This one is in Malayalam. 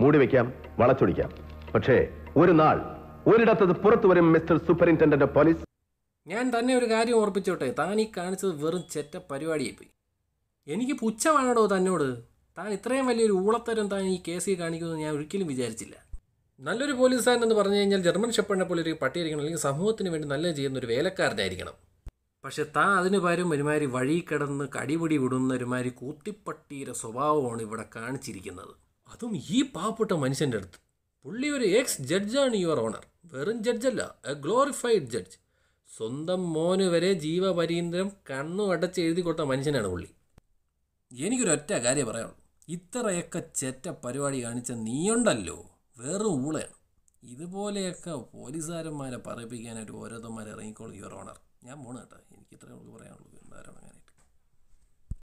മൂടി വെക്കാം വളച്ചൊടിക്കാം പക്ഷേ ഒരു നാൾ ഒരിടത്തത് പുറത്തു വരും മിസ്റ്റർ സൂപ്പറിൻറ്റൻഡന്റ് പോലീസ് ഞാൻ തന്നെ ഒരു കാര്യം ഓർപ്പിച്ചോട്ടെ താൻ ഈ കാണിച്ചത് വെറും ചെറ്റ പോയി എനിക്ക് പുച്ഛമാണോ തന്നോട് താൻ ഇത്രയും വലിയൊരു ഊളത്തരം താൻ ഈ കേസിൽ കാണിക്കുമെന്ന് ഞാൻ ഒരിക്കലും വിചാരിച്ചില്ല നല്ലൊരു പോലീസുകാരൻ എന്ന് പറഞ്ഞു കഴിഞ്ഞാൽ ജർമ്മൻ ഷെപ്പറിനെ പോലെ ഒരു പട്ടിയായിരിക്കണം അല്ലെങ്കിൽ സമൂഹത്തിന് വേണ്ടി നല്ല ചെയ്യുന്ന ഒരു വേലക്കാരനായിരിക്കണം പക്ഷെ താൻ അതിന് പകരം ഒരുമാതിരി വഴി കിടന്ന് കടിപിടി വിടുന്ന ഒരുമാതിരി കൂത്തിപ്പട്ടിയുടെ സ്വഭാവമാണ് ഇവിടെ കാണിച്ചിരിക്കുന്നത് അതും ഈ പാവപ്പെട്ട മനുഷ്യൻ്റെ അടുത്ത് പുള്ളി ഒരു എക്സ് ജഡ്ജാണ് യുവർ ഓണർ വെറും ജഡ്ജല്ല എ ഗ്ലോറിഫൈഡ് ജഡ്ജ് സ്വന്തം മോന് വരെ ജീവപരീന്ദ്രം കണ്ണു അടച്ച് എഴുതി കൊടുത്ത മനുഷ്യനാണ് പുള്ളി എനിക്കൊരൊറ്റ കാര്യം പറയാനുള്ളൂ ഇത്രയൊക്കെ ചെറ്റ പരിപാടി കാണിച്ച നീയുണ്ടല്ലോ വെറും ഊളയാണ് ഇതുപോലെയൊക്കെ പോലീസുകാരന്മാരെ പറയിപ്പിക്കാനായിട്ട് ഓരോരുത്തന്മാരെ ഇറങ്ങിക്കോളൂ യുവർ ഓണർ ഞാൻ പോണ കേട്ടോ എനിക്ക് ഇത്രയും നമുക്ക് പറയാനുള്ളൂ എന്തായാലും അങ്ങനെ